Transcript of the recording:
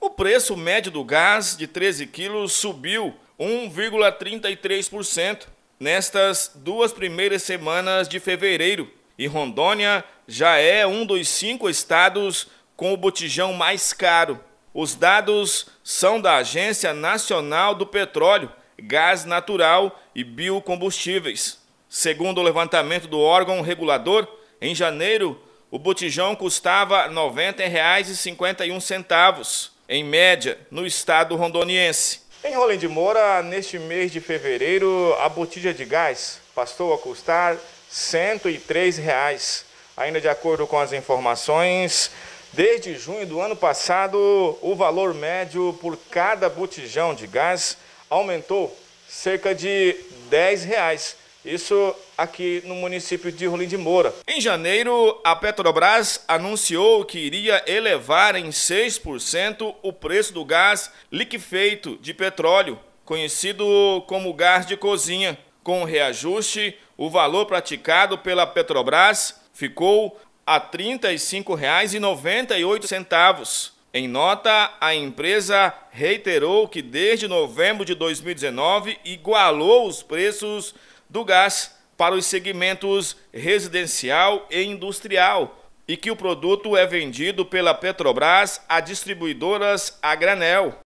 O preço médio do gás de 13 quilos subiu 1,33% nestas duas primeiras semanas de fevereiro e Rondônia já é um dos cinco estados com o botijão mais caro. Os dados são da Agência Nacional do Petróleo, Gás Natural e Biocombustíveis. Segundo o levantamento do órgão regulador, em janeiro o botijão custava R$ 90,51 em média, no estado rondoniense. Em Rolim de Moura, neste mês de fevereiro, a botija de gás passou a custar R$ 103. Reais. Ainda de acordo com as informações, desde junho do ano passado, o valor médio por cada botijão de gás aumentou cerca de R$ 10. Reais isso aqui no município de Rolim de Moura. Em janeiro, a Petrobras anunciou que iria elevar em 6% o preço do gás liquefeito de petróleo, conhecido como gás de cozinha. Com o reajuste, o valor praticado pela Petrobras ficou a R$ 35,98. Em nota, a empresa reiterou que desde novembro de 2019 igualou os preços do gás para os segmentos residencial e industrial e que o produto é vendido pela Petrobras a distribuidoras a granel.